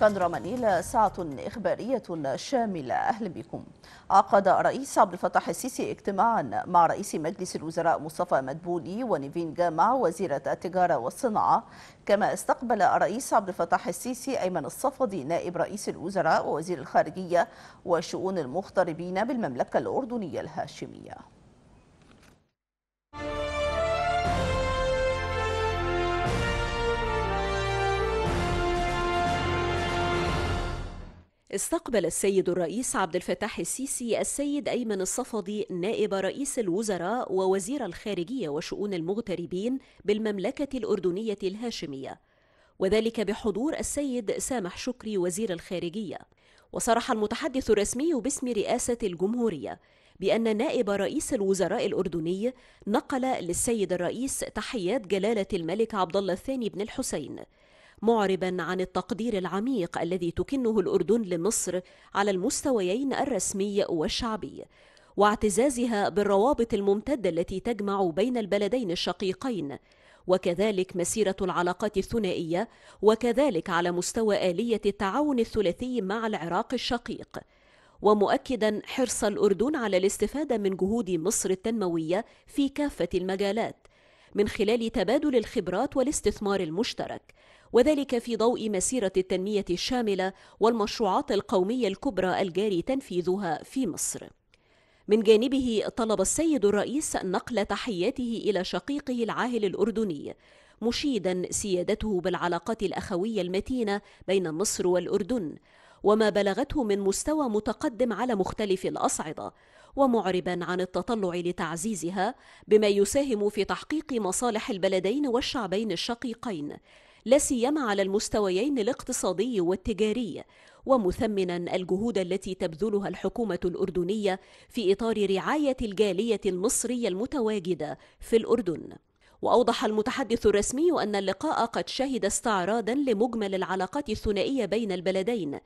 بندرا منيل ساعة إخبارية شاملة أهلا بكم عقد رئيس عبد الفتاح السيسي اجتماعا مع رئيس مجلس الوزراء مصطفى مدبولي ونيفين جامع وزيرة التجارة والصناعة كما استقبل الرئيس عبد الفتاح السيسي أيمن الصفدي نائب رئيس الوزراء ووزير الخارجية وشؤون المغتربين بالمملكة الأردنية الهاشمية استقبل السيد الرئيس عبد الفتاح السيسي السيد أيمن الصفدي نائب رئيس الوزراء ووزير الخارجية وشؤون المغتربين بالمملكة الأردنية الهاشمية وذلك بحضور السيد سامح شكري وزير الخارجية وصرح المتحدث الرسمي باسم رئاسة الجمهورية بأن نائب رئيس الوزراء الأردني نقل للسيد الرئيس تحيات جلالة الملك عبد الله الثاني بن الحسين معربا عن التقدير العميق الذي تكنه الأردن لمصر على المستويين الرسمي والشعبي واعتزازها بالروابط الممتدة التي تجمع بين البلدين الشقيقين وكذلك مسيرة العلاقات الثنائية وكذلك على مستوى آلية التعاون الثلاثي مع العراق الشقيق ومؤكدا حرص الأردن على الاستفادة من جهود مصر التنموية في كافة المجالات من خلال تبادل الخبرات والاستثمار المشترك وذلك في ضوء مسيرة التنمية الشاملة والمشروعات القومية الكبرى الجاري تنفيذها في مصر. من جانبه طلب السيد الرئيس نقل تحياته إلى شقيقه العاهل الأردني مشيدا سيادته بالعلاقات الأخوية المتينة بين مصر والأردن وما بلغته من مستوى متقدم على مختلف الأصعدة ومعربا عن التطلع لتعزيزها بما يساهم في تحقيق مصالح البلدين والشعبين الشقيقين لا سيما على المستويين الاقتصادي والتجاري ومثمنا الجهود التي تبذلها الحكومه الاردنيه في اطار رعايه الجاليه المصريه المتواجده في الاردن وأوضح المتحدث الرسمي أن اللقاء قد شهد استعراضا لمجمل العلاقات الثنائية بين البلدين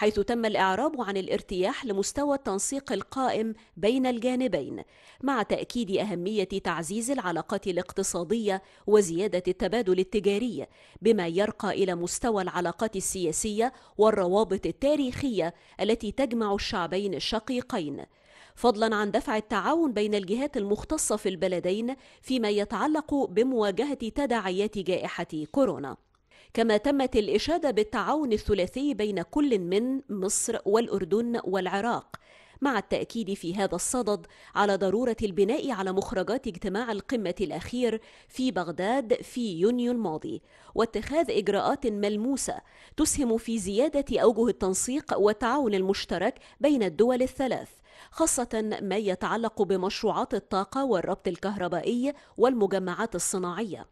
حيث تم الإعراب عن الارتياح لمستوى التنسيق القائم بين الجانبين مع تأكيد أهمية تعزيز العلاقات الاقتصادية وزيادة التبادل التجاري بما يرقى إلى مستوى العلاقات السياسية والروابط التاريخية التي تجمع الشعبين الشقيقين فضلا عن دفع التعاون بين الجهات المختصه في البلدين فيما يتعلق بمواجهه تداعيات جائحه كورونا كما تمت الإشادة بالتعاون الثلاثي بين كل من مصر والأردن والعراق مع التأكيد في هذا الصدد على ضرورة البناء على مخرجات اجتماع القمة الأخير في بغداد في يونيو الماضي واتخاذ إجراءات ملموسة تسهم في زيادة أوجه التنسيق والتعاون المشترك بين الدول الثلاث خاصة ما يتعلق بمشروعات الطاقة والربط الكهربائي والمجمعات الصناعية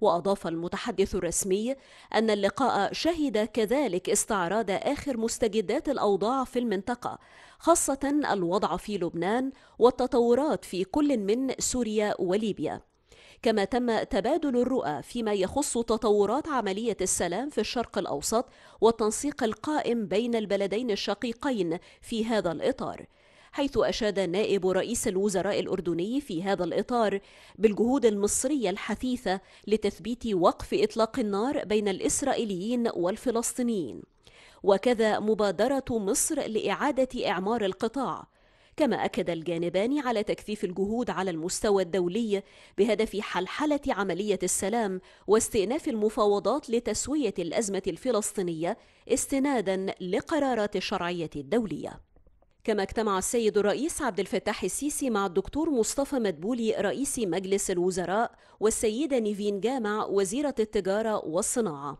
وأضاف المتحدث الرسمي أن اللقاء شهد كذلك استعراض آخر مستجدات الأوضاع في المنطقة خاصة الوضع في لبنان والتطورات في كل من سوريا وليبيا كما تم تبادل الرؤى فيما يخص تطورات عملية السلام في الشرق الأوسط والتنسيق القائم بين البلدين الشقيقين في هذا الإطار حيث أشاد نائب رئيس الوزراء الأردني في هذا الإطار بالجهود المصرية الحثيثة لتثبيت وقف إطلاق النار بين الإسرائيليين والفلسطينيين وكذا مبادرة مصر لإعادة إعمار القطاع كما أكد الجانبان على تكثيف الجهود على المستوى الدولي بهدف حلحلة عملية السلام واستئناف المفاوضات لتسوية الأزمة الفلسطينية استنادا لقرارات الشرعية الدولية كما اجتمع السيد الرئيس عبد الفتاح السيسي مع الدكتور مصطفى مدبولي رئيس مجلس الوزراء والسيدة نيفين جامع وزيرة التجارة والصناعة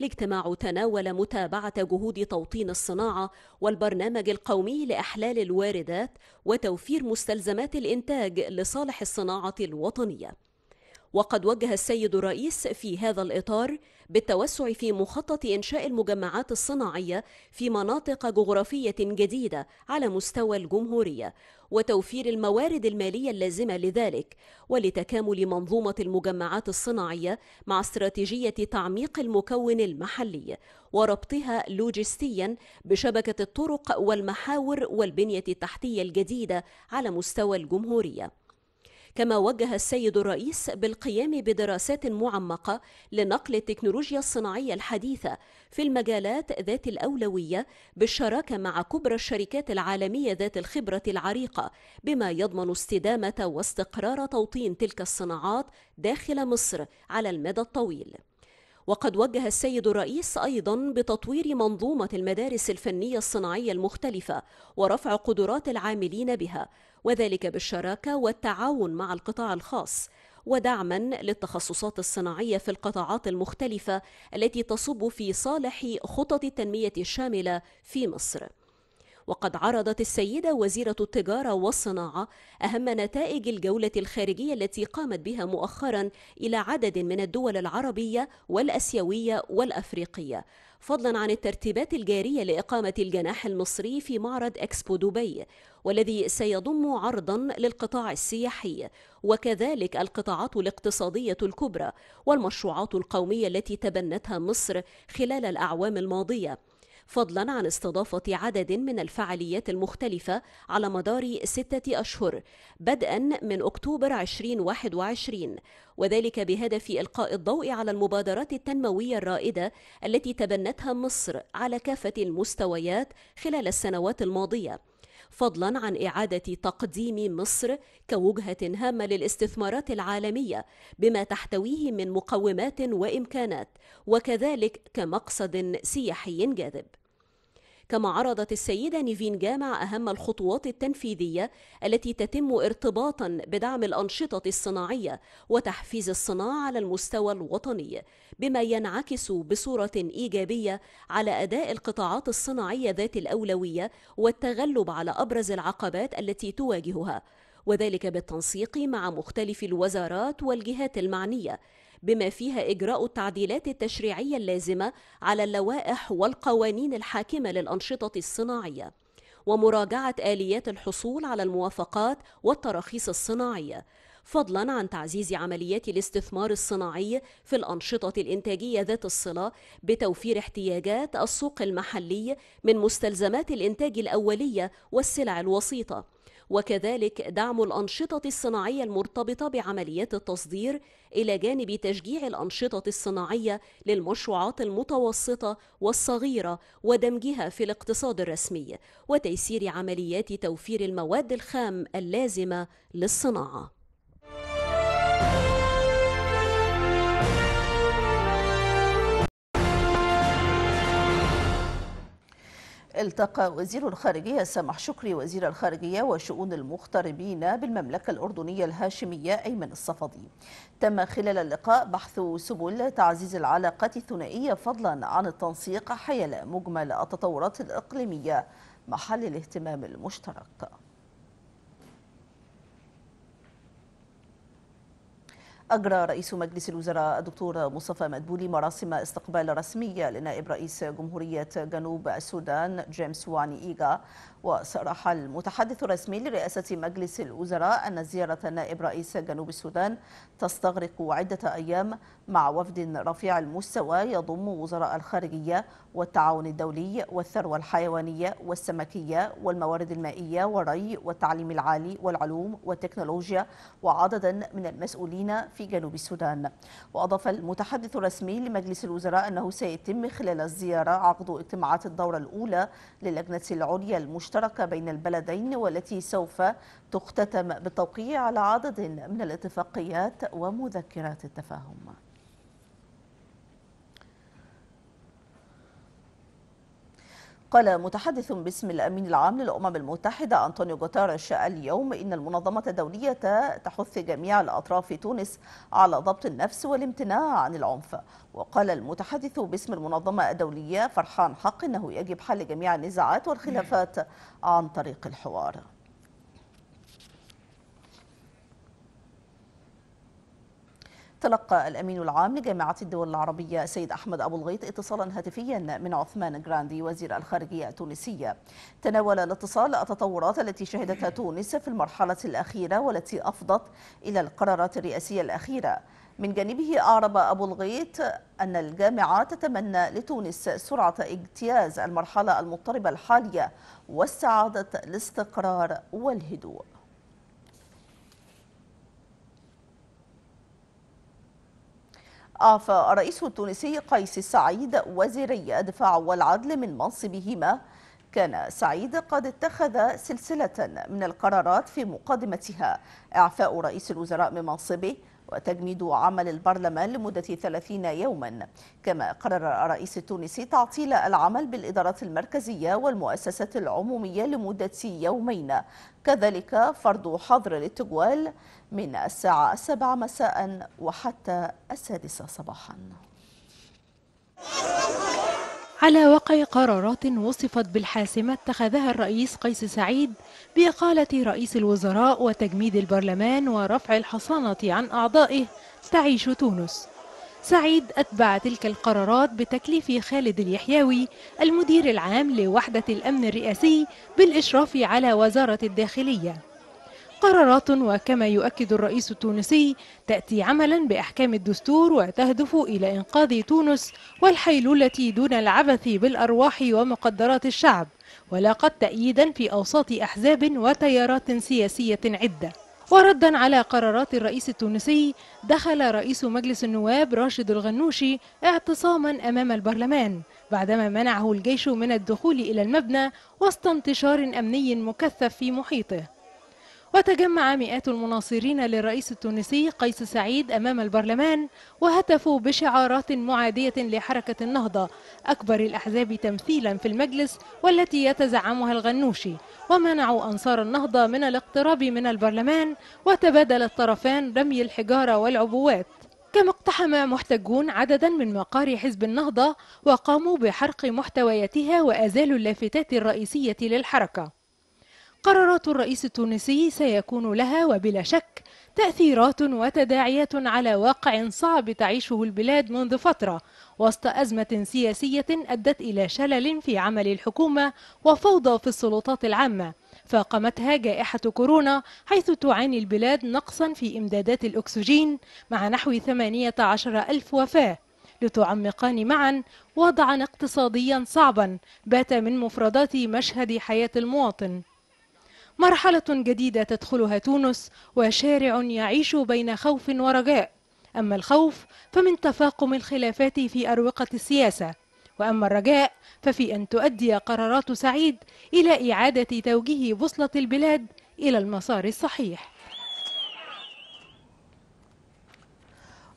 الاجتماع تناول متابعة جهود توطين الصناعة والبرنامج القومي لإحلال الواردات وتوفير مستلزمات الإنتاج لصالح الصناعة الوطنية وقد وجه السيد الرئيس في هذا الإطار بالتوسع في مخطط إنشاء المجمعات الصناعية في مناطق جغرافية جديدة على مستوى الجمهورية وتوفير الموارد المالية اللازمة لذلك ولتكامل منظومة المجمعات الصناعية مع استراتيجية تعميق المكون المحلي وربطها لوجستيا بشبكة الطرق والمحاور والبنية التحتية الجديدة على مستوى الجمهورية كما وجه السيد الرئيس بالقيام بدراسات معمقة لنقل التكنولوجيا الصناعية الحديثة في المجالات ذات الأولوية بالشراكة مع كبرى الشركات العالمية ذات الخبرة العريقة بما يضمن استدامة واستقرار توطين تلك الصناعات داخل مصر على المدى الطويل وقد وجه السيد الرئيس ايضا بتطوير منظومه المدارس الفنيه الصناعيه المختلفه ورفع قدرات العاملين بها وذلك بالشراكة والتعاون مع القطاع الخاص ودعما للتخصصات الصناعيه في القطاعات المختلفه التي تصب في صالح خطط التنميه الشامله في مصر وقد عرضت السيده وزيره التجاره والصناعه اهم نتائج الجوله الخارجيه التي قامت بها مؤخرا الى عدد من الدول العربيه والاسيويه والافريقيه فضلا عن الترتيبات الجارية لإقامة الجناح المصري في معرض إكسبو دبي والذي سيضم عرضا للقطاع السياحي وكذلك القطاعات الاقتصادية الكبرى والمشروعات القومية التي تبنتها مصر خلال الأعوام الماضية فضلا عن استضافة عدد من الفعاليات المختلفة على مدار ستة أشهر بدءا من أكتوبر 2021 وذلك بهدف إلقاء الضوء على المبادرات التنموية الرائدة التي تبنتها مصر على كافة المستويات خلال السنوات الماضية فضلا عن إعادة تقديم مصر كوجهة هامة للاستثمارات العالمية بما تحتويه من مقومات وإمكانات وكذلك كمقصد سياحي جاذب كما عرضت السيدة نيفين جامع أهم الخطوات التنفيذية التي تتم ارتباطا بدعم الأنشطة الصناعية وتحفيز الصناعة على المستوى الوطني بما ينعكس بصورة إيجابية على أداء القطاعات الصناعية ذات الأولوية والتغلب على أبرز العقبات التي تواجهها وذلك بالتنسيق مع مختلف الوزارات والجهات المعنيه بما فيها إجراء التعديلات التشريعية اللازمة على اللوائح والقوانين الحاكمة للأنشطة الصناعية ومراجعة آليات الحصول على الموافقات والتراخيص الصناعية فضلا عن تعزيز عمليات الاستثمار الصناعي في الأنشطة الإنتاجية ذات الصلة بتوفير احتياجات السوق المحلي من مستلزمات الإنتاج الأولية والسلع الوسيطة وكذلك دعم الأنشطة الصناعية المرتبطة بعمليات التصدير إلى جانب تشجيع الأنشطة الصناعية للمشروعات المتوسطة والصغيرة ودمجها في الاقتصاد الرسمي وتيسير عمليات توفير المواد الخام اللازمة للصناعة التقى وزير الخارجية سامح شكري وزير الخارجية وشؤون المغتربين بالمملكة الأردنية الهاشمية أيمن الصفدي تم خلال اللقاء بحث سبل تعزيز العلاقات الثنائية فضلا عن التنسيق حيال مجمل التطورات الإقليمية محل الاهتمام المشترك أجرى رئيس مجلس الوزراء الدكتور مصطفى مدبولي مراسم استقبال رسمية لنائب رئيس جمهورية جنوب السودان جيمس واني إيغا وصرح المتحدث الرسمي لرئاسة مجلس الوزراء أن زيارة نائب رئيس جنوب السودان تستغرق عدة أيام مع وفد رفيع المستوى يضم وزراء الخارجية والتعاون الدولي والثروة الحيوانية والسمكية والموارد المائية والري والتعليم العالي والعلوم والتكنولوجيا وعددا من المسؤولين في جنوب السودان وأضاف المتحدث الرسمي لمجلس الوزراء أنه سيتم خلال الزيارة عقد اجتماعات الدورة الأولى للجنة العليا المشتركة المشتركة بين البلدين والتي سوف تختتم بالتوقيع على عدد من الاتفاقيات ومذكرات التفاهم قال متحدث باسم الأمين العام للأمم المتحدة أنطونيو غوتيريش اليوم إن المنظمة الدولية تحث جميع الأطراف في تونس على ضبط النفس والامتناع عن العنف وقال المتحدث باسم المنظمة الدولية فرحان حق أنه يجب حل جميع النزاعات والخلافات عن طريق الحوار تلقى الأمين العام لجامعة الدول العربية سيد أحمد أبو الغيط اتصالا هاتفيا من عثمان جراندي وزير الخارجية التونسية تناول الاتصال التطورات التي شهدتها تونس في المرحلة الأخيرة والتي أفضت إلى القرارات الرئاسية الأخيرة من جانبه أعرب أبو الغيط أن الجامعة تتمنى لتونس سرعة اجتياز المرحلة المضطربة الحالية واستعادة الاستقرار والهدوء أعفى الرئيس التونسي قيس سعيد وزيري الدفاع والعدل من منصبهما كان سعيد قد اتخذ سلسلة من القرارات في مقدمتها إعفاء رئيس الوزراء من منصبه وتجميد عمل البرلمان لمدة 30 يوما كما قرر الرئيس التونسي تعطيل العمل بالإدارات المركزية والمؤسسات العمومية لمدة يومين كذلك فرض حظر للتجوال من الساعة السابعة مساء وحتى السادسة صباحا على وقع قرارات وصفت بالحاسمة اتخذها الرئيس قيس سعيد بإقالة رئيس الوزراء وتجميد البرلمان ورفع الحصانة عن أعضائه تعيش تونس سعيد أتبع تلك القرارات بتكليف خالد اليحيوي المدير العام لوحدة الأمن الرئاسي بالإشراف على وزارة الداخلية قرارات وكما يؤكد الرئيس التونسي تأتي عملا بأحكام الدستور وتهدف إلى إنقاذ تونس والحيلولة دون العبث بالأرواح ومقدرات الشعب ولاقت تأييدا في أوساط أحزاب وتيارات سياسية عدة وردا على قرارات الرئيس التونسي دخل رئيس مجلس النواب راشد الغنوشي اعتصاما أمام البرلمان بعدما منعه الجيش من الدخول إلى المبنى وسط انتشار أمني مكثف في محيطه وتجمع مئات المناصرين للرئيس التونسي قيس سعيد أمام البرلمان وهتفوا بشعارات معادية لحركة النهضة أكبر الأحزاب تمثيلا في المجلس والتي يتزعمها الغنوشي ومنعوا أنصار النهضة من الاقتراب من البرلمان وتبادل الطرفان رمي الحجارة والعبوات كما اقتحم محتجون عددا من مقار حزب النهضة وقاموا بحرق محتوياتها وأزالوا اللافتات الرئيسية للحركة قرارات الرئيس التونسي سيكون لها وبلا شك تأثيرات وتداعيات على واقع صعب تعيشه البلاد منذ فترة وسط أزمة سياسية أدت إلى شلل في عمل الحكومة وفوضى في السلطات العامة فاقمتها جائحة كورونا حيث تعاني البلاد نقصا في إمدادات الأكسجين مع نحو 18 ألف وفاة لتعمقان معا وضعا اقتصاديا صعبا بات من مفردات مشهد حياة المواطن مرحلة جديدة تدخلها تونس وشارع يعيش بين خوف ورجاء أما الخوف فمن تفاقم الخلافات في أروقة السياسة وأما الرجاء ففي أن تؤدي قرارات سعيد إلى إعادة توجيه بوصلة البلاد إلى المسار الصحيح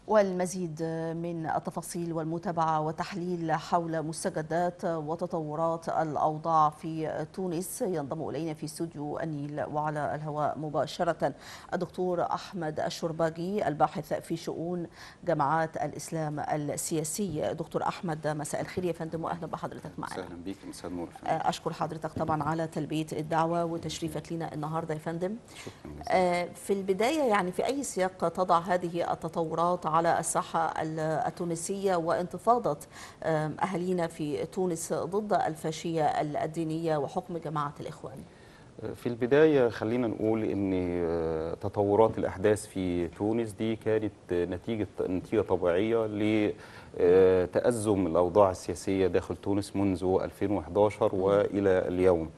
والمزيد من التفاصيل والمتابعة وتحليل حول مستجدات وتطورات الأوضاع في تونس ينضم إلينا في استوديو النيل وعلى الهواء مباشرة الدكتور أحمد الشرباجي الباحث في شؤون جماعات الإسلام السياسي دكتور أحمد مساء الخير يا فندم وأهلا بحضرتك معنا أهلا بيك مساء النور أه، أشكر حضرتك طبعا على تلبية الدعوة وتشريفك لنا النهاردة يا فندم شكرا أه، في البداية يعني في أي سياق تضع هذه التطورات على الساحة التونسية وانتفاضة أهالينا في تونس ضد الفاشية الدينية وحكم جماعة الإخوان في البداية خلينا نقول أن آه، تطورات الأحداث في تونس دي كانت نتيجة نتيجة طبيعية لتأزم آه، الأوضاع السياسية داخل تونس منذ 2011 وإلى اليوم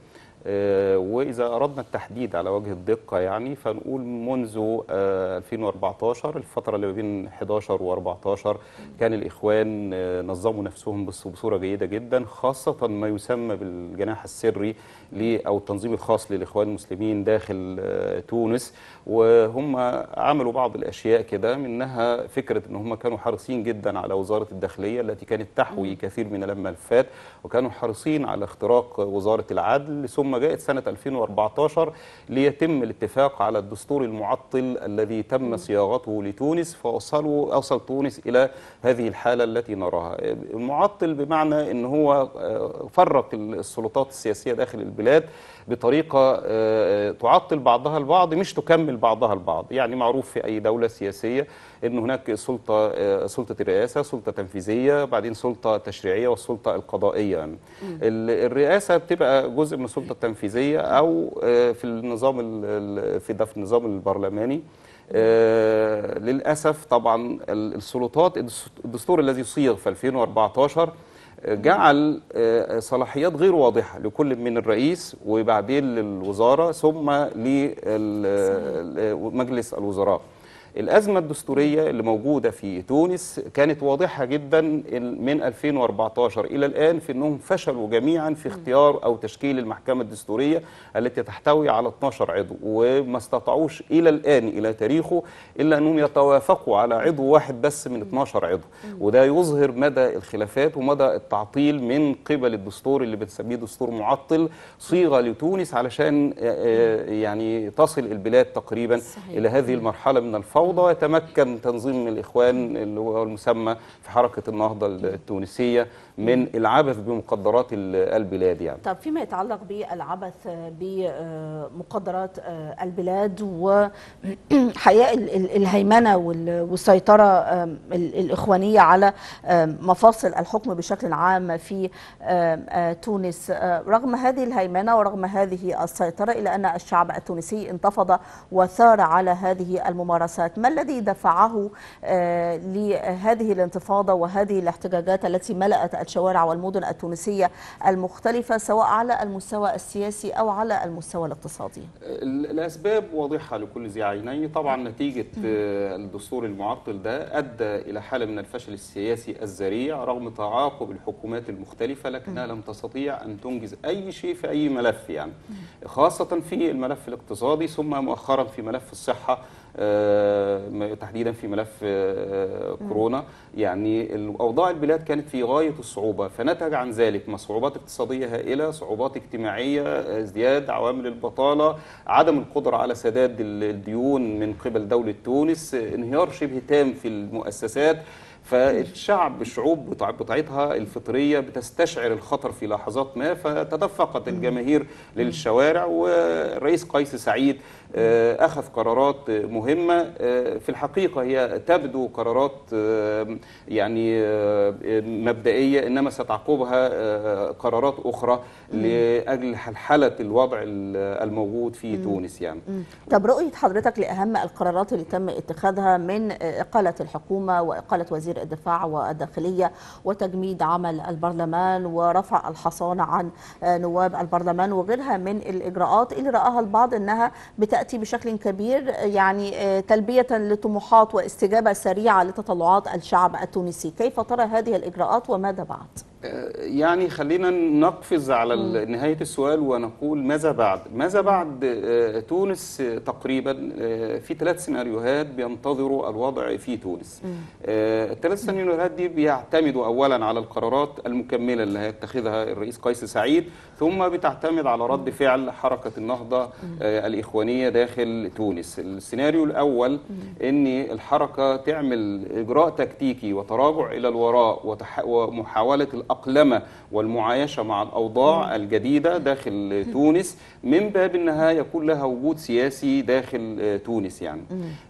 آه، وإذا أردنا التحديد على وجه الدقة يعني فنقول منذ 2014 آه، الفترة اللي بين 11 و14 كان الإخوان آه، نظموا نفسهم بصورة جيدة جدا خاصة ما يسمى بالجناح السري أو التنظيم الخاص للإخوان المسلمين داخل تونس وهم عملوا بعض الأشياء كده منها فكرة أن هم كانوا حريصين جدا على وزارة الداخلية التي كانت تحوي كثير من الملفات وكانوا حريصين على اختراق وزارة العدل ثم ثم جاءت سنة 2014 ليتم الاتفاق على الدستور المعطل الذي تم صياغته لتونس فأوصلوا أوصل تونس إلى هذه الحالة التي نراها المعطل بمعنى أن هو آه، فرق السلطات السياسية داخل البلاد بطريقة آه، آه، تعطل بعضها البعض مش تكمل بعضها البعض يعني معروف في أي دولة سياسية ان هناك سلطه آه، سلطه الرئاسه سلطه تنفيذيه بعدين سلطه تشريعيه والسلطه القضائيه يعني. الرئاسه بتبقى جزء من السلطه التنفيذيه او آه، في النظام في ده في النظام البرلماني آه للأسف طبعا السلطات الدستور الذي صيغ في 2014 آه، جعل صلاحيات غير واضحة لكل من الرئيس وبعدين للوزارة ثم لمجلس الوزراء الأزمة الدستورية اللي موجودة في تونس كانت واضحة جدا من 2014 إلى الآن في أنهم فشلوا جميعا في اختيار أو تشكيل المحكمة الدستورية التي تحتوي على 12 عضو وما استطاعوش إلى الآن إلى تاريخه إلا أنهم يتوافقوا على عضو واحد بس من 12 عضو وده يظهر مدى الخلافات ومدى التعطيل من قبل الدستور اللي بنسميه دستور معطل صيغة لتونس علشان آه، آه، يعني تصل البلاد تقريبا صحيح. إلى هذه المرحلة من الفوضى الفوضى ويتمكن تنظيم الإخوان اللي هو المسمى في حركة النهضة التونسية من العبث بمقدرات البلاد يعني طب فيما يتعلق بالعبث بمقدرات آه، البلاد وحياء الهيمنه والسيطره الاخوانيه على مفاصل الحكم بشكل عام في آه، تونس آه، رغم هذه الهيمنه ورغم هذه السيطره الا ان الشعب التونسي انتفض وثار على هذه الممارسات ما الذي دفعه لهذه الانتفاضه وهذه الاحتجاجات التي ملأت الشوارع والمدن التونسية المختلفة سواء على المستوى السياسي أو على المستوى الاقتصادي الأسباب واضحة لكل ذي عينين طبعا نتيجة آه، الدستور المعطل ده أدى إلى حالة من الفشل السياسي الذريع رغم تعاقب الحكومات المختلفة لكنها لم تستطيع أن تنجز أي شيء في أي ملف يعني خاصة في الملف الاقتصادي ثم مؤخرا في ملف الصحة آه، تحديدا في ملف آه، آه، كورونا يعني أوضاع البلاد كانت في غاية الصعوبة فنتج عن ذلك صعوبات اقتصادية هائلة صعوبات اجتماعية ازدياد عوامل البطالة عدم القدرة على سداد الديون من قبل دولة تونس انهيار شبه تام في المؤسسات فالشعب الشعوب بطاعتها الفطرية بتستشعر الخطر في لحظات ما فتدفقت الجماهير للشوارع والرئيس قيس سعيد آه، أخذ قرارات مهمة آه، في الحقيقة هي تبدو قرارات آه، يعني مبدئية إنما ستعقبها قرارات أخرى لأجل حلحلة الوضع الموجود في تونس يعني طب رؤية حضرتك لأهم القرارات اللي تم اتخاذها من إقالة الحكومة وإقالة وزير الدفاع والداخلية وتجميد عمل البرلمان ورفع الحصانة عن نواب البرلمان وغيرها من الإجراءات اللي رآها البعض أنها بت تأتي بشكل كبير يعني آه، تلبية لطموحات واستجابة سريعة لتطلعات الشعب التونسي كيف ترى هذه الإجراءات وماذا بعد؟ يعني خلينا نقفز على نهاية السؤال ونقول ماذا بعد ماذا بعد آه، تونس آه، تقريبا آه، في ثلاث سيناريوهات بينتظروا الوضع في تونس الثلاث سيناريوهات دي بيعتمدوا أولا على القرارات المكملة اللي هيتخذها الرئيس قيس سعيد ثم بتعتمد على رد فعل حركة النهضة الإخوانية داخل تونس السيناريو الأول أن الحركة تعمل إجراء تكتيكي وتراجع إلى الوراء ومحاولة الأقل المعقلمة والمعايشة مع الأوضاع الجديدة داخل تونس من باب أنها يكون لها وجود سياسي داخل آه، تونس يعني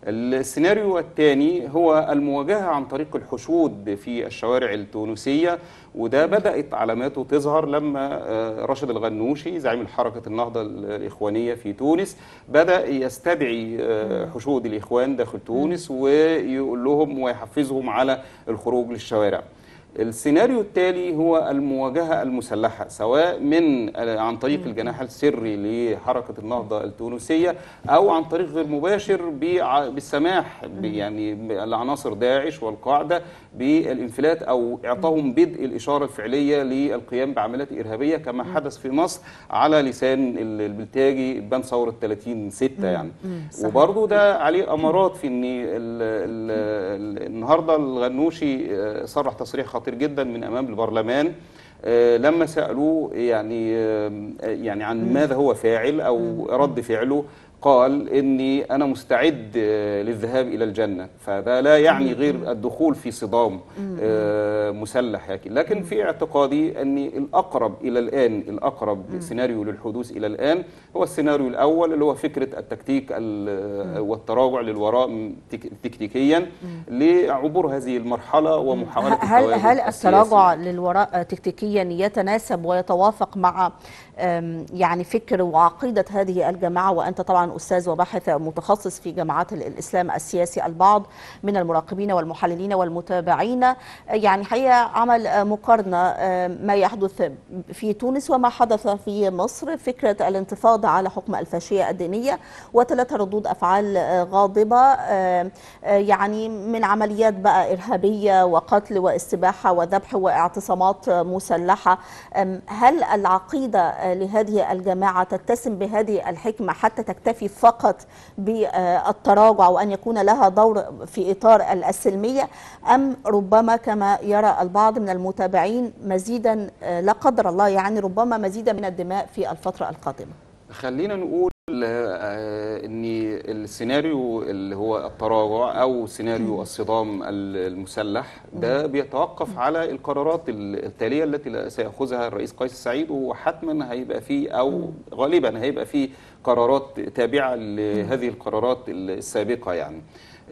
السيناريو الثاني هو المواجهة عن طريق الحشود في الشوارع التونسية وده بدأت علاماته تظهر لما آه، راشد الغنوشي زعيم الحركة النهضة الإخوانية في تونس بدأ يستدعي آه، حشود الإخوان داخل تونس ويقول لهم ويحفزهم على الخروج للشوارع السيناريو التالي هو المواجهة المسلحة سواء من آه، عن طريق الجناح السري لحركة النهضة التونسية أو عن طريق غير مباشر بالسماح يعني لعناصر داعش والقاعدة بالانفلات أو إعطاهم بدء الإشارة الفعلية للقيام بعمليات إرهابية كما حدث في مصر على لسان البلتاجي بان ثورة 30 6 يعني وبرضه ده عليه أمارات في إن النهاردة الغنوشي آه، صرح تصريح خطير جدا من امام البرلمان آه، لما سالوه يعني آه، يعني عن ماذا هو فاعل او رد فعله قال إني أنا مستعد للذهاب إلى الجنة فده لا يعني غير الدخول في صدام آه، مسلح لكن يعني. لكن في اعتقادي أن الأقرب إلى الآن الأقرب سيناريو للحدوث إلى الآن هو السيناريو الأول اللي هو فكرة التكتيك والتراجع للوراء تكتيكيا لعبور هذه المرحلة ومحاولة هل هل التراجع للوراء تكتيكيا يتناسب ويتوافق مع يعني فكر وعقيدة هذه الجماعة وأنت طبعا أستاذ وباحث متخصص في جماعات الإسلام السياسي البعض من المراقبين والمحللين والمتابعين يعني حقيقة عمل مقارنة ما يحدث في تونس وما حدث في مصر فكرة الانتفاضة على حكم الفاشية الدينية وثلاثة ردود أفعال غاضبة يعني من عمليات بقى إرهابية وقتل واستباحة وذبح واعتصامات مسلحة هل العقيدة لهذه الجماعة تتسم بهذه الحكمة حتى تكتفي فقط بالتراجع وأن يكون لها دور في إطار السلمية أم ربما كما يرى البعض من المتابعين مزيدا لا قدر الله يعني ربما مزيدا من الدماء في الفترة القادمة خلينا نقول آه، ان السيناريو اللي هو التراجع او سيناريو الصدام المسلح ده بيتوقف على القرارات التاليه التي سياخذها الرئيس قيس سعيد وحتما هيبقى فيه او غالبا هيبقى فيه قرارات تابعه لهذه القرارات السابقه يعني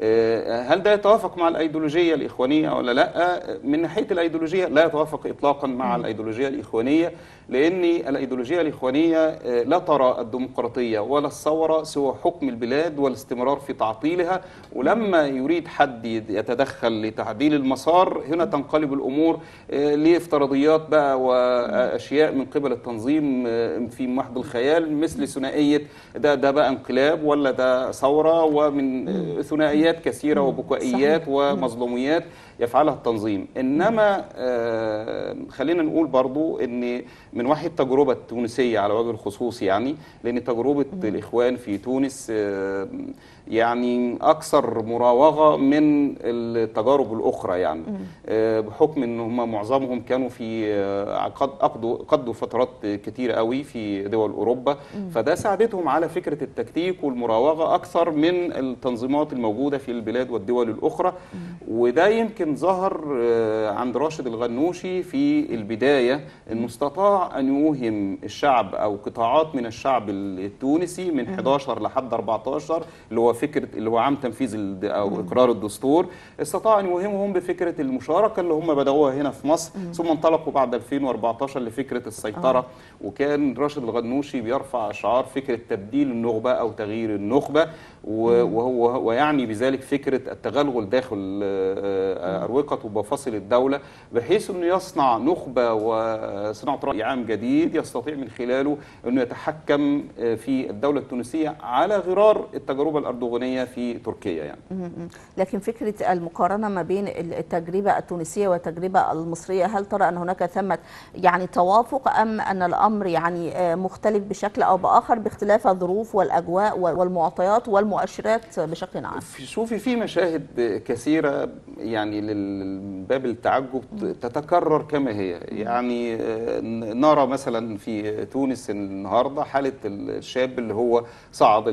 آه، هل ده يتوافق مع الايديولوجيه الاخوانيه ولا لا من ناحيه الايديولوجيه لا يتوافق اطلاقا مع الايديولوجيه الاخوانيه لأن الأيديولوجية الإخوانية آه، لا ترى الديمقراطية ولا الثورة سوى حكم البلاد والاستمرار في تعطيلها ولما يريد حد يتدخل لتعديل المسار هنا تنقلب الأمور آه، لافتراضيات بقى وأشياء من قبل التنظيم آه، في محض الخيال مثل ثنائية ده ده بقى انقلاب ولا ده ثورة ومن ثنائيات كثيرة وبكائيات ومظلوميات يفعلها التنظيم إنما خلينا نقول برضو أن من وحي التجربة التونسية على وجه الخصوص يعني لأن تجربة الإخوان في تونس آه، يعني اكثر مراوغه من التجارب الاخرى يعني آه، بحكم ان هم معظمهم كانوا في آه، قضوا قضوا فترات كتيره قوي في دول اوروبا فده ساعدتهم على فكره التكتيك والمراوغه اكثر من التنظيمات الموجوده في البلاد والدول الاخرى وده يمكن ظهر آه، عند راشد الغنوشي في البدايه انه استطاع ان يوهم الشعب او قطاعات من الشعب التونسي من 11 لحد 14 اللي هو فكره اللي هو عام تنفيذ او اقرار الدستور استطاع ان يوهمهم بفكره المشاركه اللي هم بداوها هنا في مصر ثم انطلقوا بعد 2014 لفكره السيطره آه. وكان راشد الغنوشي بيرفع اشعار فكره تبديل النخبه او تغيير النخبه وهو ويعني بذلك فكره التغلغل داخل آه، آه، اروقه ومفاصل الدوله بحيث انه يصنع نخبه وصناعه آه، راي عام جديد يستطيع من خلاله انه يتحكم في الدوله التونسيه على غرار التجربه الاردنيه برضو غنية في تركيا يعني لكن فكرة المقارنة ما بين التجربة التونسية والتجربة المصرية هل ترى أن هناك ثمة يعني توافق أم أن الأمر يعني آه، مختلف بشكل أو بآخر باختلاف الظروف والأجواء والمعطيات والمؤشرات بشكل عام شوفي في مشاهد كثيرة يعني للباب التعجب تتكرر كما هي يعني آه، نرى مثلا في تونس النهاردة حالة الشاب اللي هو صعد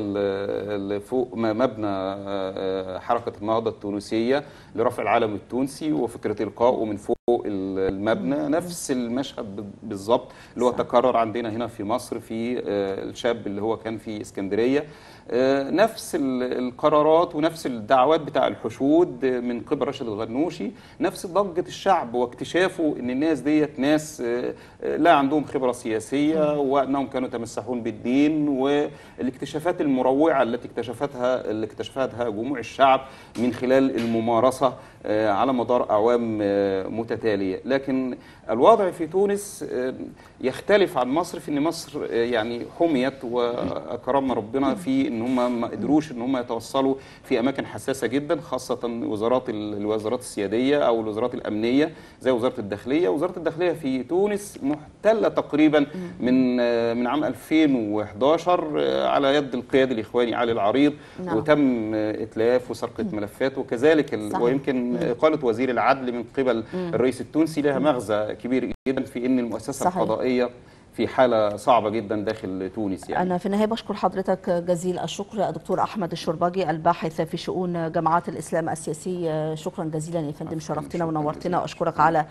فوق مبنى آه، آه، حركة النهضة التونسية لرفع العلم التونسي وفكرة إلقاء من فوق المبنى نفس المشهد بالظبط اللي هو تكرر عندنا هنا في مصر في آه، الشاب اللي هو كان في اسكندرية آه، نفس القرارات ونفس الدعوات بتاع الحشود من قبل راشد الغنوشي نفس ضجة الشعب واكتشافه ان الناس ديت ناس آه، آه، لا عندهم خبرة سياسية وانهم كانوا يتمسحون بالدين والاكتشافات المروعة التي اكتشفتها اللي اكتشفتها جموع الشعب من خلال الممارسة آه، على مدار أعوام آه، متتالية لكن الوضع في تونس آه، يختلف عن مصر في أن مصر يعني حميت وأكرم ربنا في أن هم ما قدروش أن هم يتوصلوا في أماكن حساسة جدا خاصة وزارات الوزارات السيادية أو الوزارات الأمنية زي وزارة الداخلية وزارة الداخلية في تونس محتلة تقريبا من من عام 2011 على يد القيادي الإخواني علي العريض نعم. وتم إتلاف وسرقة ملفات وكذلك ويمكن إقالة وزير العدل من قبل الرئيس التونسي لها مغزى كبير جدا في أن المؤسسة صحيح. القضائية في حالة صعبة جدا داخل تونس يعني. أنا في النهاية بشكر حضرتك جزيل الشكر دكتور أحمد الشرباجي الباحث في شؤون جماعات الإسلام السياسي شكرا جزيلا يا فندم شرفتنا ونورتنا وأشكرك على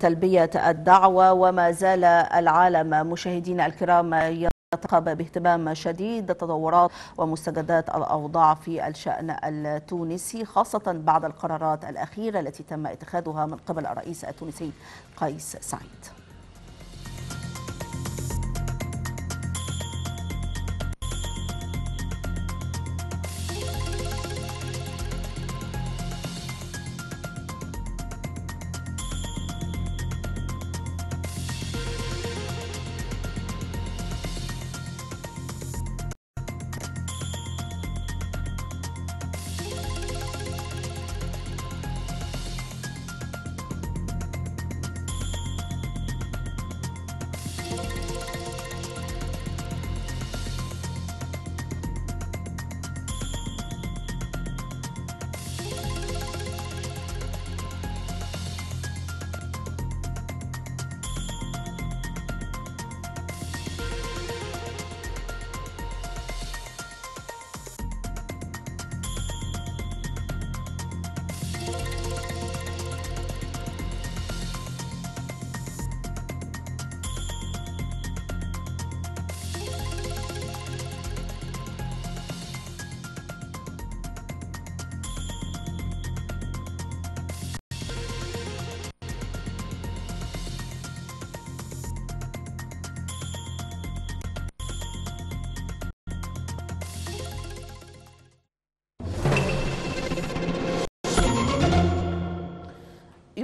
تلبية الدعوة وما زال العالم مشاهدينا الكرام تقب باهتمام شديد تطورات ومستجدات الأوضاع في الشأن التونسي خاصة بعد القرارات الأخيرة التي تم اتخاذها من قبل الرئيس التونسي قيس سعيد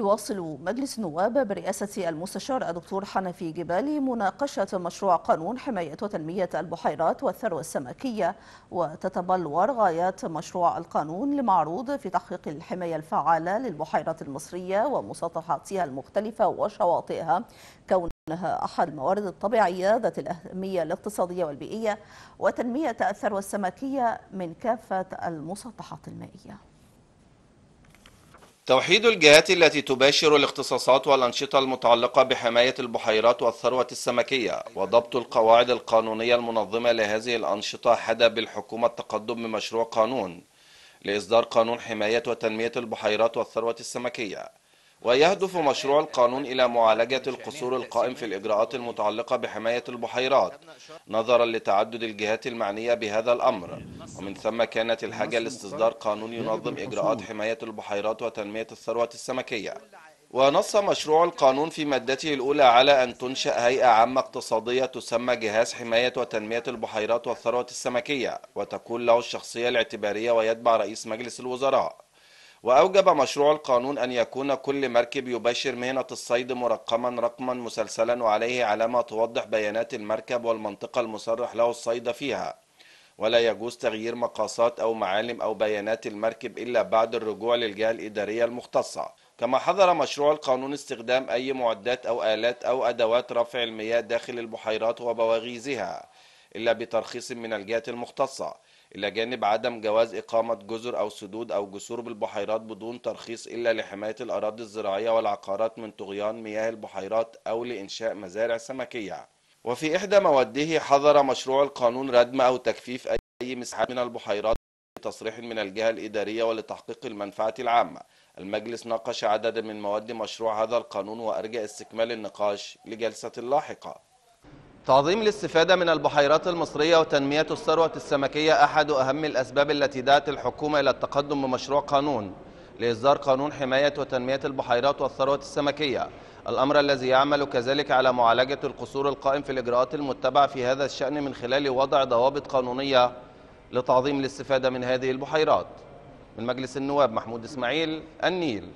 يواصل مجلس النواب برئاسة المستشار الدكتور حنفي جبالي مناقشة مشروع قانون حماية وتنمية البحيرات والثروة السمكية وتتبلور غايات مشروع القانون لمعروض في تحقيق الحماية الفعالة للبحيرات المصرية ومسطحاتها المختلفة وشواطئها كون إنها أحد الموارد الطبيعية ذات الأهمية الاقتصادية والبيئية وتنمية الثروة السمكية من كافة المسطحات المائية توحيد الجهات التي تباشر الاختصاصات والأنشطة المتعلقة بحماية البحيرات والثروة السمكية وضبط القواعد القانونية المنظمة لهذه الأنشطة حدا بالحكومة التقدم بمشروع قانون لإصدار قانون حماية وتنمية البحيرات والثروة السمكية ويهدف مشروع القانون إلى معالجة القصور القائم في الإجراءات المتعلقة بحماية البحيرات نظرا لتعدد الجهات المعنية بهذا الأمر ومن ثم كانت الحاجة لاستصدار قانون ينظم إجراءات حماية البحيرات وتنمية الثروة السمكية ونص مشروع القانون في مادته الأولى على أن تنشأ هيئة عامة اقتصادية تسمى جهاز حماية وتنمية البحيرات والثروة السمكية وتكون له الشخصية الاعتبارية ويتبع رئيس مجلس الوزراء وأوجب مشروع القانون أن يكون كل مركب يبشر مهنة الصيد مرقما رقما مسلسلا وعليه علامة توضح بيانات المركب والمنطقة المصرح له الصيد فيها ولا يجوز تغيير مقاسات أو معالم أو بيانات المركب إلا بعد الرجوع للجهة الإدارية المختصة كما حظر مشروع القانون استخدام أي معدات أو آلات أو أدوات رفع المياه داخل البحيرات وبواغيزها إلا بترخيص من الجهة المختصة إلى جانب عدم جواز إقامة جزر أو سدود أو جسور بالبحيرات بدون ترخيص إلا لحماية الأراضي الزراعية والعقارات من طغيان مياه البحيرات أو لإنشاء مزارع سمكية وفي إحدى مواده حظر مشروع القانون ردم أو تجفيف أي مساحات من البحيرات بتصريح من الجهة الإدارية ولتحقيق المنفعة العامة المجلس ناقش عددا من مواد مشروع هذا القانون وأرجى استكمال النقاش لجلسة لاحقة تعظيم الاستفادة من البحيرات المصرية وتنمية الثروة السمكية أحد أهم الأسباب التي دعت الحكومة إلى التقدم بمشروع قانون لإصدار قانون حماية وتنمية البحيرات والثروة السمكية الأمر الذي يعمل كذلك على معالجة القصور القائم في الإجراءات المتبعة في هذا الشأن من خلال وضع ضوابط قانونية لتعظيم الاستفادة من هذه البحيرات من مجلس النواب محمود إسماعيل النيل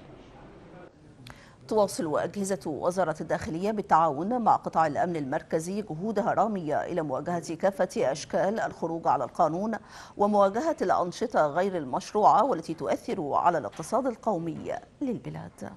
تواصل أجهزة وزارة الداخلية بالتعاون مع قطاع الأمن المركزي جهودها رامية إلى مواجهة كافة أشكال الخروج على القانون ومواجهة الأنشطة غير المشروعة والتي تؤثر على الاقتصاد القومي للبلاد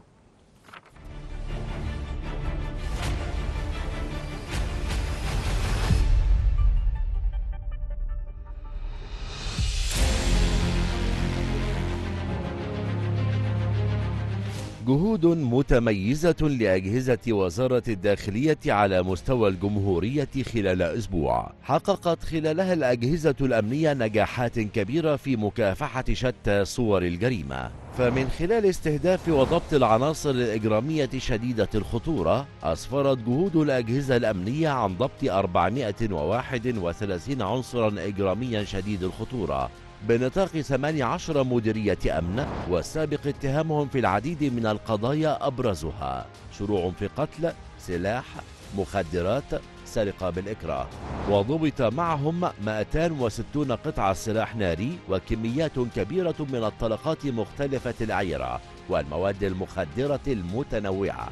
جهود متميزة لأجهزة وزارة الداخلية على مستوى الجمهورية خلال أسبوع حققت خلالها الأجهزة الأمنية نجاحات كبيرة في مكافحة شتى صور الجريمة فمن خلال استهداف وضبط العناصر الإجرامية شديدة الخطورة أسفرت جهود الأجهزة الأمنية عن ضبط 431 عنصرا إجراميا شديد الخطورة بنطاق 18 مديرية أمن والسابق اتهامهم في العديد من القضايا أبرزها شروع في قتل سلاح مخدرات سرقة بالإكراه وضبط معهم 260 قطعة سلاح ناري وكميات كبيرة من الطلقات مختلفة العيرة والمواد المخدرة المتنوعة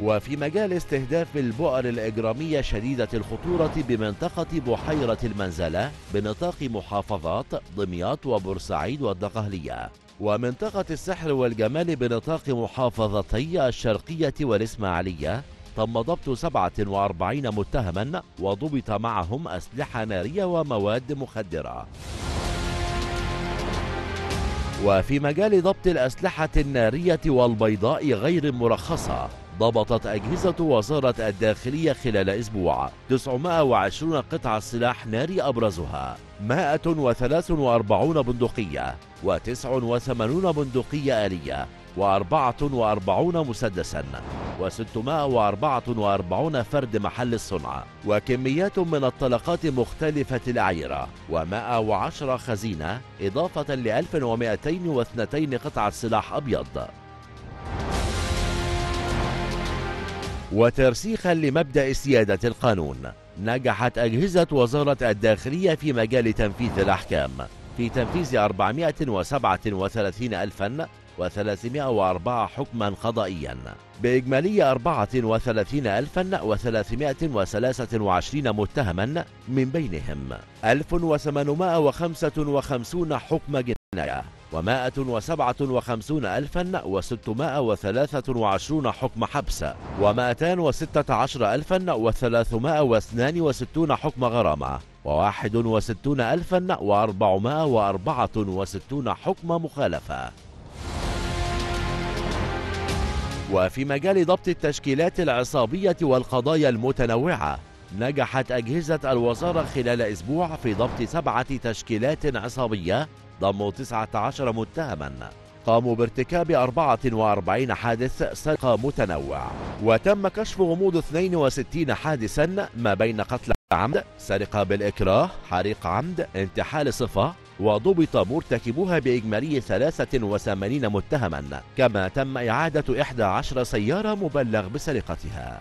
وفي مجال استهداف البؤر الإجرامية شديدة الخطورة بمنطقة بحيرة المنزلة بنطاق محافظات دمياط وبورسعيد والدقهلية ومنطقة السحر والجمال بنطاق محافظتي الشرقية والإسماعيلية تم ضبط 47 متهما وضبط معهم أسلحة نارية ومواد مخدرة وفي مجال ضبط الأسلحة النارية والبيضاء غير المرخصة ضبطت أجهزة وزارة الداخلية خلال أسبوع 920 قطعة سلاح ناري أبرزها 143 بندقية و89 بندقية آلية و44 مسدسا و644 فرد محل الصنع وكميات من الطلقات مختلفة الأعيرة و110 خزينة إضافة ل 1202 قطعة سلاح أبيض وترسيخا لمبدأ سيادة القانون نجحت أجهزة وزارة الداخلية في مجال تنفيذ الأحكام في تنفيذ 437,304 حكما قضائيا بإجمالي 34323 متهما من بينهم 1855 حكم جناية ومائة وسبعة وخمسون ألفا وستمائة وثلاثة وعشرون حكم حبس ومائتان وستة عشر ألفا وثلاثمائة واثنان وستون حكم غرامة وواحد وستون ألفا وأربعمائة وأربعة وستون حكم مخالفة وفي مجال ضبط التشكيلات العصابية والقضايا المتنوعة نجحت أجهزة الوزارة خلال أسبوع في ضبط سبعة تشكيلات عصابية ضموا 19 متهما قاموا بارتكاب 44 حادث سرقة متنوع وتم كشف غموض 62 حادثا ما بين قتل عمد سرقة بالإكراه حريق عمد انتحال صفة وضبط مرتكبوها بإجمالي 83 متهما كما تم إعادة 11 سيارة مبلغ بسرقتها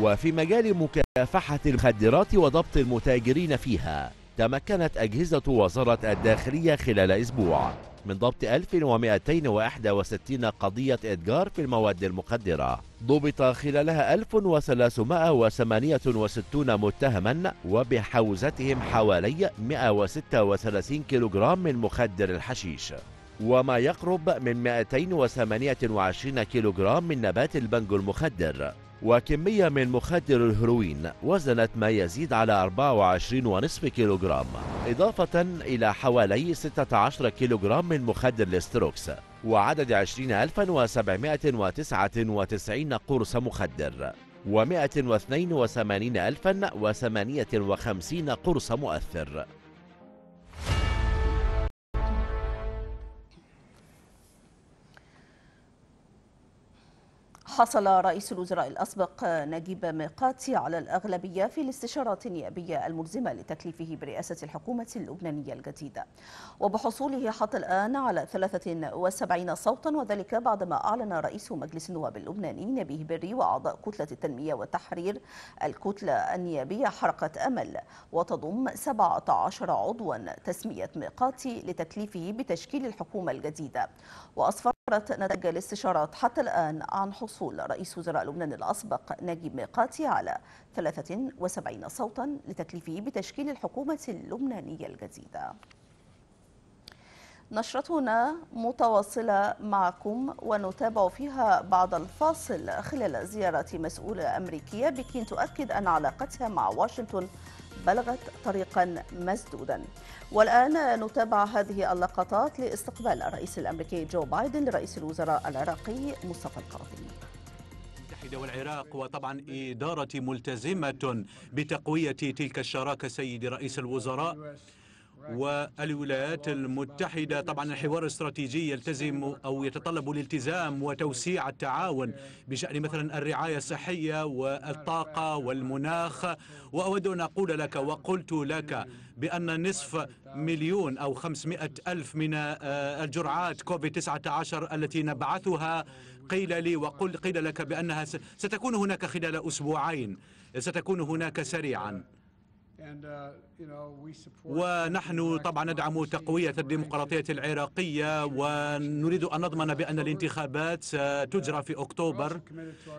وفي مجال مكافحة المخدرات وضبط المتاجرين فيها تمكنت أجهزة وزارة الداخلية خلال أسبوع من ضبط 1261 قضية إتجار في المواد المخدرة ضبط خلالها 1368 متهما وبحوزتهم حوالي 136 كيلوغرام من مخدر الحشيش وما يقرب من 228 كيلوغرام من نبات البنجو المخدر وكمية من مخدر الهروين وزنت ما يزيد على 24.5 كيلوغرام إضافة إلى حوالي 16 كيلوغرام من مخدر الاستروكس وعدد 20799 قرص مخدر و 182058 قرص مؤثر حصل رئيس الوزراء الأسبق نجيب ميقاتي على الأغلبية في الاستشارات النيابية الملزمة لتكليفه برئاسة الحكومة اللبنانية الجديدة وبحصوله حتى الآن على 73 صوتا وذلك بعدما أعلن رئيس مجلس النواب اللبناني نبيه بري وأعضاء كتلة التنمية والتحرير الكتلة النيابية حركة أمل وتضم 17 عضوا تسمية ميقاتي لتكليفه بتشكيل الحكومة الجديدة وأصفر أخبرت نتائج الاستشارات حتى الآن عن حصول رئيس وزراء لبنان الأسبق نجيب ميقاتي على 73 صوتا لتكليفه بتشكيل الحكومة اللبنانية الجديدة نشرتنا متواصلة معكم ونتابع فيها بعد الفاصل خلال زيارة مسؤولة أمريكية بكين تؤكد أن علاقتها مع واشنطن بلغت طريقا مسدودا والآن نتابع هذه اللقطات لاستقبال الرئيس الأمريكي جو بايدن لرئيس الوزراء العراقي مصطفى القاضي المتحدة والعراق وطبعا إدارة ملتزمة بتقوية تلك الشراكة سيد رئيس الوزراء والولايات المتحدة طبعا الحوار الاستراتيجي يلتزم أو يتطلب الالتزام وتوسيع التعاون بشأن مثلا الرعاية الصحية والطاقة والمناخ وأود أن أقول لك وقلت لك بأن نصف مليون أو خمسمائة ألف من آه، الجرعات كوفيد 19 التي نبعثها قيل لي وقل قيل لك بأنها ستكون هناك خلال أسبوعين ستكون هناك سريعا Uh, ونحن طبعا ندعم تقوية الديمقراطية العراقية ونريد أن نضمن بأن الانتخابات آه، تجرى في أكتوبر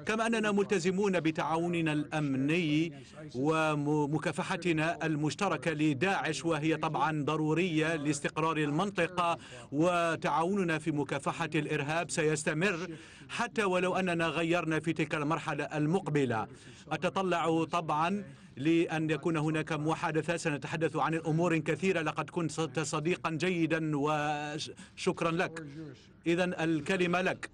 كما أننا ملتزمون بتعاوننا الأمني ومكافحتنا المشتركة لداعش وهي طبعا ضرورية لاستقرار المنطقة وتعاوننا في مكافحة الإرهاب سيستمر حتى ولو أننا غيرنا في تلك المرحلة المقبلة أتطلع طبعا لأن يكون هناك محادثة سنتحدث عن أمور كثيرة لقد كنت صديقا جيدا وشكرا لك إذا الكلمة لك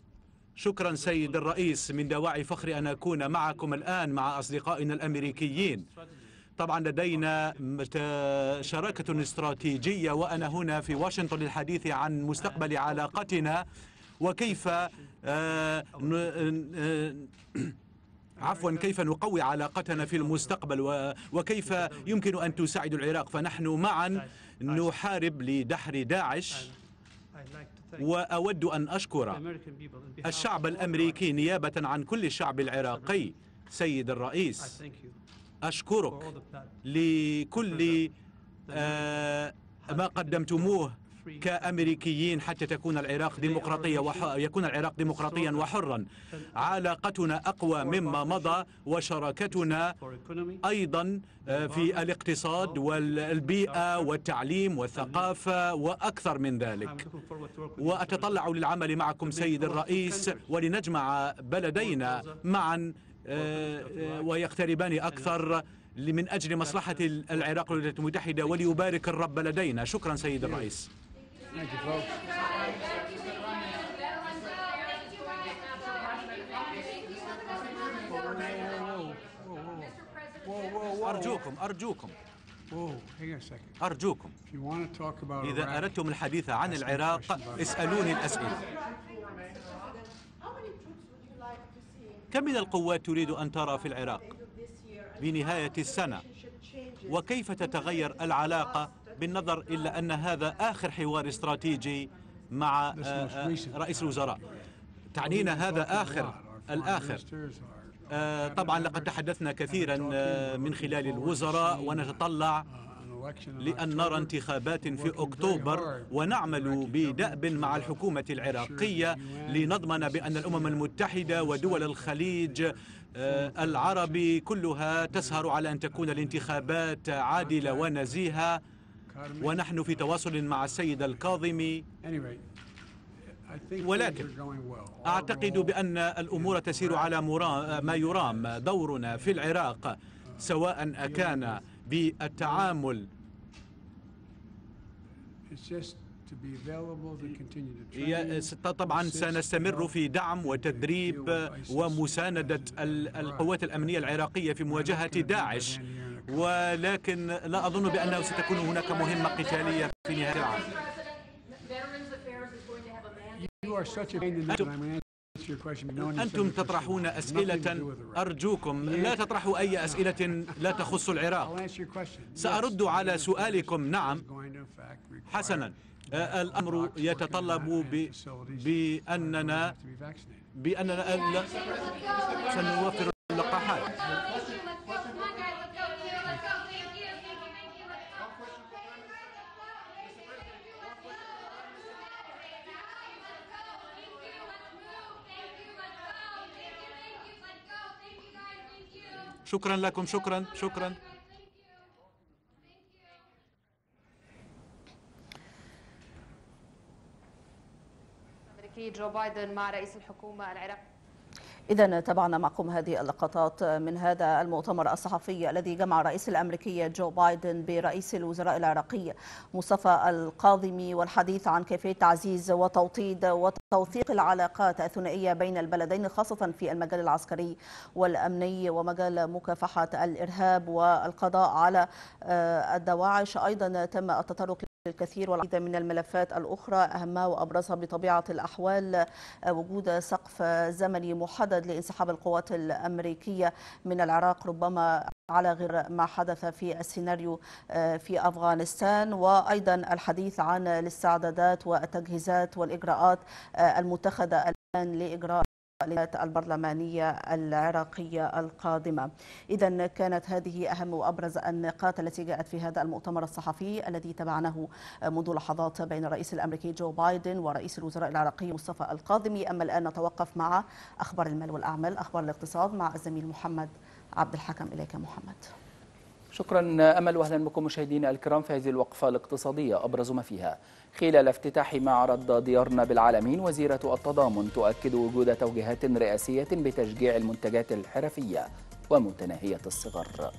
شكرا سيد الرئيس من دواعي فخري أن أكون معكم الآن مع أصدقائنا الأمريكيين طبعا لدينا شراكة استراتيجية وأنا هنا في واشنطن للحديث عن مستقبل علاقتنا وكيف آه، آه، عفوا كيف نقوي علاقتنا في المستقبل وكيف يمكن أن تساعد العراق فنحن معا نحارب لدحر داعش وأود أن أشكر الشعب الأمريكي نيابة عن كل الشعب العراقي سيد الرئيس أشكرك لكل آه، ما قدمتموه كأمريكيين حتى تكون العراق ديمقراطية وح... يكون العراق ديمقراطيا وحرا علاقتنا أقوى مما مضى وشراكتنا أيضا آه، في الاقتصاد والبيئة والتعليم والثقافة وأكثر من ذلك وأتطلع للعمل معكم سيد الرئيس ولنجمع بلدينا معا آه، آه، ويقتربان أكثر من أجل مصلحة العراق والولايات المتحدة وليبارك الرب لدينا شكرا سيد الرئيس Thank you, folks. أرجوكم أرجوكم أرجوكم إذا أردتم الحديث عن العراق اسألوني الأسئلة كم من القوات تريد أن ترى في العراق بنهاية السنة وكيف تتغير العلاقة بالنظر إلا أن هذا آخر حوار استراتيجي مع آه، آه، رئيس الوزراء تعنينا هذا آخر الآخر آه، طبعا لقد تحدثنا كثيرا من خلال الوزراء uh, ونتطلع لأن نرى انتخابات في أكتوبر ونعمل بدأب مع الحكومة العراقية لنضمن بأن الأمم المتحدة ودول الخليج العربي كلها تسهر على أن تكون الانتخابات عادلة ونزيهة ونحن في تواصل مع السيد الكاظمي ولكن أعتقد بأن الأمور تسير على ما يرام دورنا في العراق سواء أكان بالتعامل طبعا سنستمر في دعم وتدريب ومساندة القوات الأمنية العراقية في مواجهة داعش ولكن لا أظن بأنه ستكون هناك مهمة قتالية في نهاية العام أنتم تطرحون أسئلة أرجوكم لا تطرحوا أي أسئلة لا تخص العراق سأرد على سؤالكم نعم حسنا آه، الأمر يتطلب بأننا بأننا سنوفر اللقاحات شكرا لكم شكرا شكرا جو بايدن مع رئيس الحكومة العراقي إذا تابعنا معكم هذه اللقطات من هذا المؤتمر الصحفي الذي جمع رئيس الأمريكي جو بايدن برئيس الوزراء العراقي مصطفى القاضمي والحديث عن كيفية تعزيز وتوطيد وتوثيق العلاقات الثنائية بين البلدين خاصة في المجال العسكري والأمني ومجال مكافحة الإرهاب والقضاء على الدواعش أيضا تم التطرق الكثير والعديد من الملفات الأخرى أهمها وأبرزها بطبيعة الأحوال آه، وجود سقف زمني محدد لانسحاب القوات الأمريكية من العراق ربما على غير ما حدث في السيناريو آه، في أفغانستان وأيضا الحديث عن الاستعدادات والتجهيزات والإجراءات آه، المتخذة الآن لإجراء الانتخابات البرلمانية العراقية القادمة إذا كانت هذه أهم وأبرز النقاط التي جاءت في هذا المؤتمر الصحفي الذي تبعناه منذ لحظات بين الرئيس الأمريكي جو بايدن ورئيس الوزراء العراقي مصطفى القاذمي أما الآن نتوقف مع أخبار المال والأعمال أخبار الاقتصاد مع الزميل محمد عبد الحكم إليك محمد شكرا أمل وأهلا بكم مشاهدينا الكرام في هذه الوقفة الاقتصادية أبرز ما فيها خلال افتتاح معرض ديارنا بالعالمين وزيرة التضامن تؤكد وجود توجيهات رئاسية بتشجيع المنتجات الحرفية ومتناهية الصغر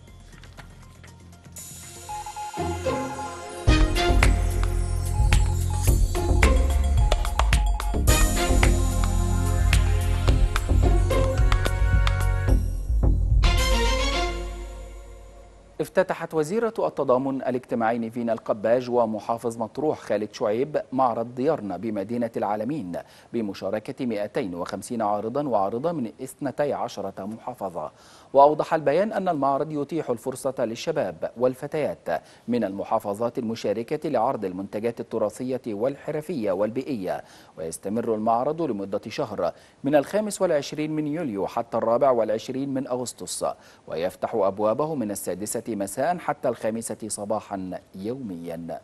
افتتحت وزيرة التضامن الاجتماعي فينا القباج ومحافظ مطروح خالد شعيب معرض ديارنا بمدينة العالمين بمشاركة 250 عارضا وعارضة من 12 محافظة وأوضح البيان أن المعرض يتيح الفرصة للشباب والفتيات من المحافظات المشاركة لعرض المنتجات التراثية والحرفية والبيئية ويستمر المعرض لمدة شهر من الخامس والعشرين من يوليو حتى الرابع والعشرين من أغسطس ويفتح أبوابه من السادسة مساء حتى الخامسة صباحا يوميا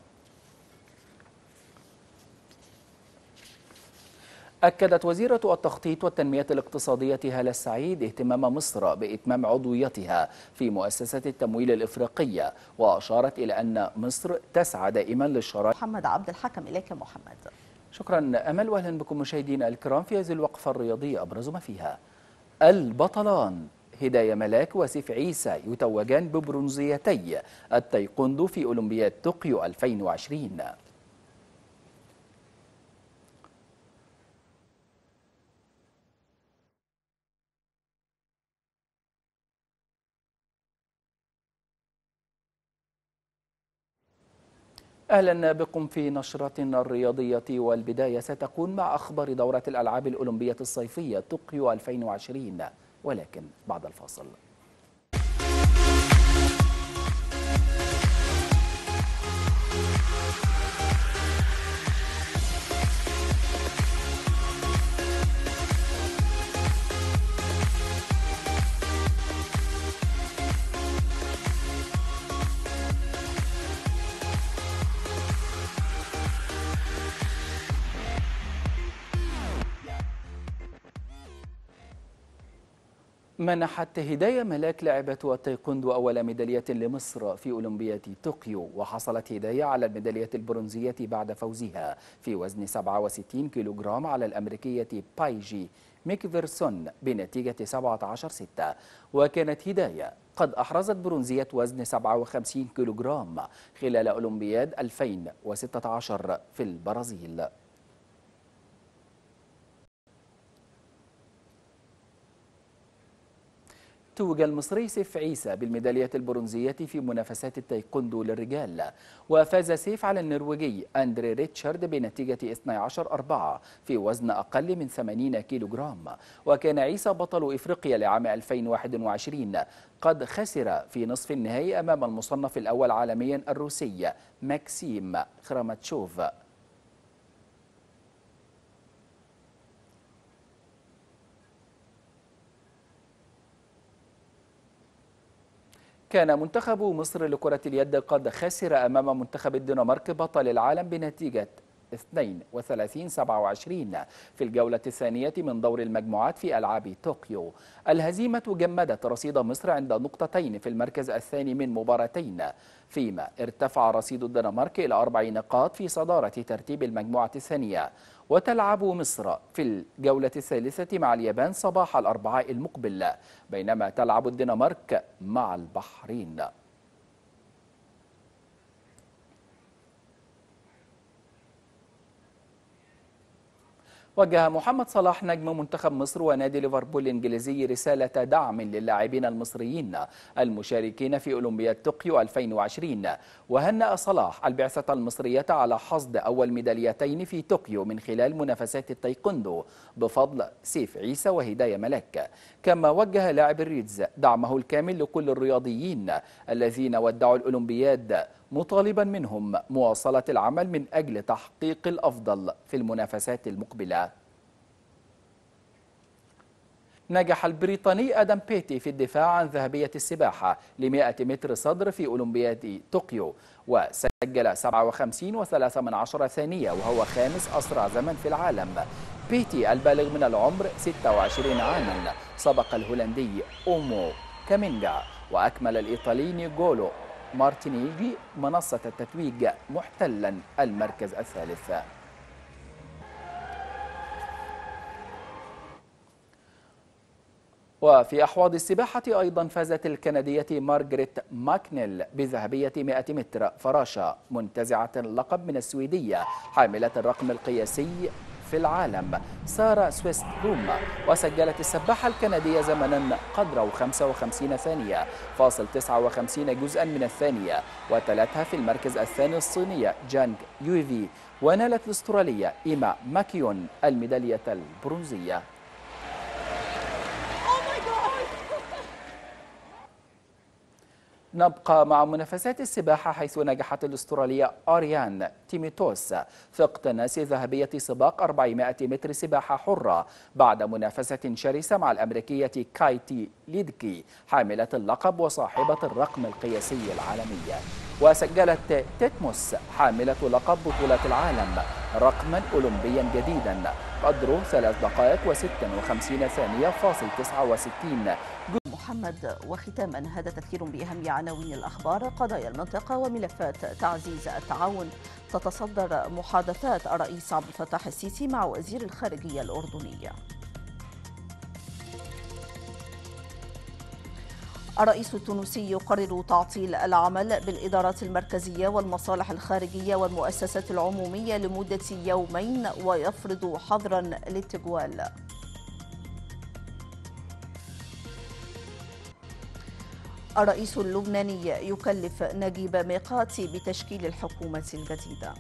أكدت وزيرة التخطيط والتنمية الاقتصادية هالة السعيد اهتمام مصر بإتمام عضويتها في مؤسسة التمويل الإفريقية وأشارت إلى أن مصر تسعى دائما للشراكة محمد عبد الحكم إليك محمد شكرا أمل وأهلا بكم مشاهدينا الكرام في هذه الوقفة الرياضية أبرز ما فيها البطلان هداية ملاك وسيف عيسى يتوجان ببرونزيتي التايكوندو في أولمبياد طوكيو 2020 أهلا بكم في نشرتنا الرياضية والبداية ستكون مع أخبار دورة الألعاب الأولمبية الصيفية طوكيو 2020 ولكن بعد الفاصل منحت هدايا ملاك لعبة التايكوندو أول ميدالية لمصر في أولمبياد طوكيو وحصلت هدايا على الميدالية البرونزية بعد فوزها في وزن 67 كيلوغرام على الأمريكية بايجي ميكفيرسون بنتيجة 17-6 وكانت هدايا قد أحرزت برونزية وزن 57 كيلوغرام خلال أولمبياد 2016 في البرازيل توج المصري سيف عيسى بالميدالية البرونزية في منافسات التايكوندو للرجال وفاز سيف على النرويجي أندري ريتشارد بنتيجة 12-4 في وزن أقل من 80 كيلوغرام وكان عيسى بطل إفريقيا لعام 2021 قد خسر في نصف النهائي أمام المصنف الأول عالميا الروسي ماكسيم خراماتشوف كان منتخب مصر لكرة اليد قد خسر أمام منتخب الدنمارك بطل العالم بنتيجة 32 27 في الجولة الثانية من دور المجموعات في ألعاب طوكيو الهزيمة جمدت رصيد مصر عند نقطتين في المركز الثاني من مباراتين فيما ارتفع رصيد الدنمارك إلى أربع نقاط في صدارة ترتيب المجموعة الثانية وتلعب مصر في الجولة الثالثة مع اليابان صباح الأربعاء المقبل بينما تلعب الدنمارك مع البحرين وجه محمد صلاح نجم منتخب مصر ونادي ليفربول الإنجليزي رسالة دعم للاعبين المصريين المشاركين في أولمبياد طوكيو 2020 وهنأ صلاح البعثة المصرية على حصد أول ميداليتين في طوكيو من خلال منافسات التايكوندو بفضل سيف عيسى وهداية ملك كما وجه لاعب الريدز دعمه الكامل لكل الرياضيين الذين ودعوا الأولمبياد مطالبا منهم مواصلة العمل من أجل تحقيق الأفضل في المنافسات المقبلة نجح البريطاني أدم بيتي في الدفاع عن ذهبية السباحة ل 100 متر صدر في أولمبياد طوكيو وسجل 57 من عشرة ثانية وهو خامس أسرع زمن في العالم بيتي البالغ من العمر 26 عاما سبق الهولندي أومو كامينجا وأكمل الإيطالي نيجولو مارتينيجي منصة التتويج محتلا المركز الثالث وفي أحواض السباحة أيضا فازت الكندية مارغريت ماكنيل بذهبية 100 متر فراشة منتزعة اللقب من السويدية حاملة الرقم القياسي في العالم سارة سويست بوم وسجلت السباحة الكندية زمنا قدره 55 ثانية فاصل 59 جزءا من الثانية وتلتها في المركز الثاني الصينية جانج يوفي ونالت الأسترالية إيما ماكيون الميدالية البرونزية نبقى مع منافسات السباحة حيث نجحت الأسترالية أريان تيميتوس في اقتناص ذهبية سباق 400 متر سباحة حرة بعد منافسة شرسة مع الأمريكية كايتي ليدكي حاملة اللقب وصاحبة الرقم القياسي العالمي وسجلت تتموس حاملة لقب بطولة العالم رقما أولمبيا جديدا قدره ثلاث دقائق و56 ثانية فاصل 69 محمد وختاما هذا تذكير بأهم عناوين الأخبار قضايا المنطقة وملفات تعزيز التعاون تتصدر محادثات الرئيس عبد الفتاح السيسي مع وزير الخارجية الأردنية الرئيس التونسي يقرر تعطيل العمل بالإدارات المركزية والمصالح الخارجية والمؤسسات العمومية لمدة يومين ويفرض حظرا للتجوال الرئيس اللبناني يكلف نجيب ميقاتي بتشكيل الحكومة الجديدة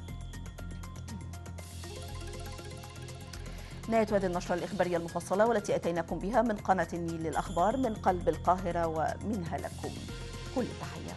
نهاية هذه النشرة الإخبارية المفصلة والتي أتيناكم بها من قناة النيل للأخبار من قلب القاهرة ومنها لكم كل تحية